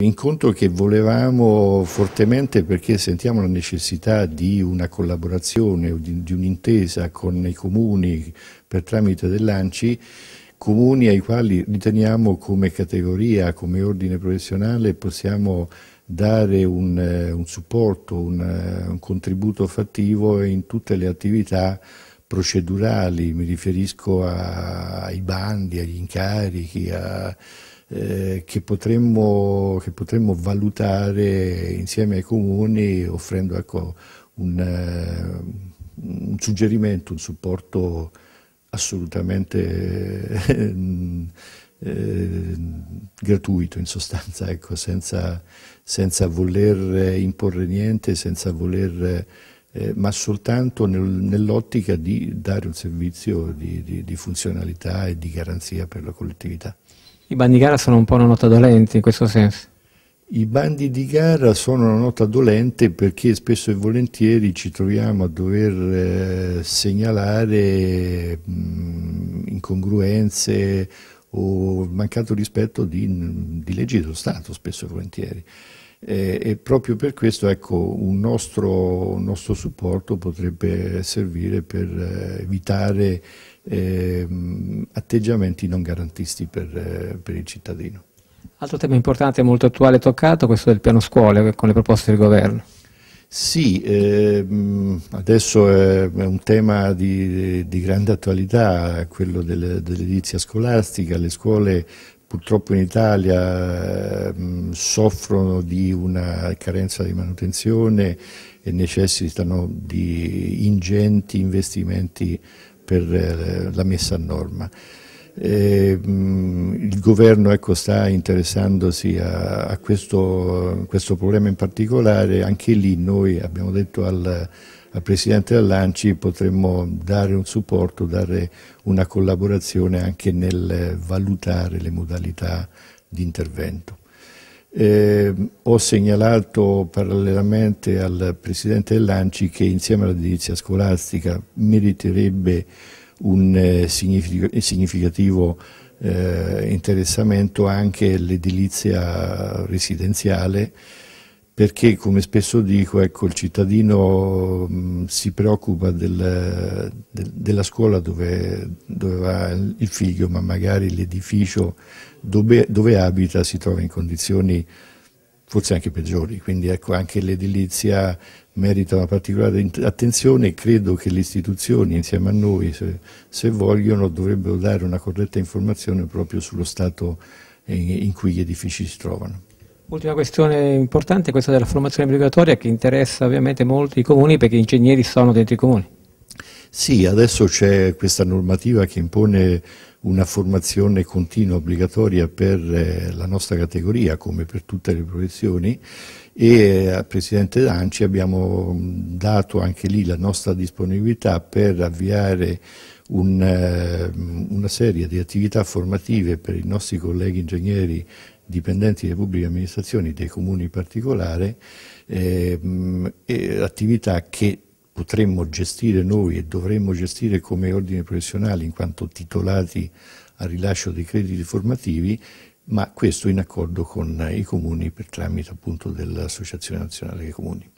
Incontro che volevamo fortemente perché sentiamo la necessità di una collaborazione, di, di un'intesa con i comuni per tramite dell'ANCI, comuni ai quali riteniamo come categoria, come ordine professionale possiamo dare un, eh, un supporto, un, eh, un contributo fattivo in tutte le attività procedurali, mi riferisco a, ai bandi, agli incarichi, a eh, che, potremmo, che, potremmo, valutare insieme ai comuni offrendo ecco, un, eh, un, suggerimento, un supporto assolutamente eh, eh, gratuito in sostanza, ecco, senza, senza, voler imporre niente, senza voler, eh, ma soltanto nel, nell'ottica di dare un servizio di, di, di funzionalità e di garanzia per la collettività. I bandi di gara sono un po' una nota dolente in questo senso. I bandi di gara sono una nota dolente perché spesso e volentieri ci troviamo a dover eh, segnalare incongruenze o mancato rispetto di, di leggi dello Stato, spesso e volentieri. E, e proprio per questo ecco, un, nostro, un nostro supporto potrebbe servire per eh, evitare eh, atteggiamenti non garantisti per, eh, per il cittadino. Altro tema importante e molto attuale toccato, questo del piano scuole eh, con le proposte del governo. Sì, ehm, adesso è un tema di, di grande attualità, quello dell'edilizia scolastica, le scuole purtroppo in Italia mh, ehm, soffrono di una carenza di manutenzione e necessitano di ingenti investimenti per eh, la messa a norma. Eh, il governo ecco, sta interessandosi a, a questo, questo, problema in particolare, anche lì noi abbiamo detto al, al Presidente dell'Anci potremmo dare un supporto, dare una collaborazione anche nel valutare le modalità di intervento. Eh, ho segnalato parallelamente al Presidente dell'Anci che insieme all'edilizia scolastica meriterebbe un eh, significativo eh, interessamento anche l'edilizia residenziale perché come spesso dico ecco, il cittadino mh, si preoccupa del, del, della scuola dove, dove, va il figlio ma magari l'edificio dove, dove, abita si trova in condizioni forse anche peggiori quindi ecco, anche l'edilizia merita una particolare attenzione e credo che le istituzioni insieme a noi, se, se vogliono, dovrebbero dare una corretta informazione proprio sullo stato in, in cui gli edifici si trovano. Ultima questione importante questa della formazione obbligatoria che interessa ovviamente molti comuni perché gli ingegneri sono dentro i comuni. Sì, adesso c'è questa normativa che impone una formazione continua obbligatoria per eh, la nostra categoria come per tutte le professioni e eh, al Presidente Danci abbiamo mm, dato anche lì la nostra disponibilità per avviare un, eh, una serie di attività formative per i nostri colleghi ingegneri dipendenti delle pubbliche amministrazioni dei comuni in particolare, eh, mm, attività che potremmo gestire noi e dovremmo gestire come ordini professionali in quanto titolati al rilascio dei crediti formativi, ma questo in accordo con i comuni per tramite appunto dell'Associazione Nazionale dei Comuni.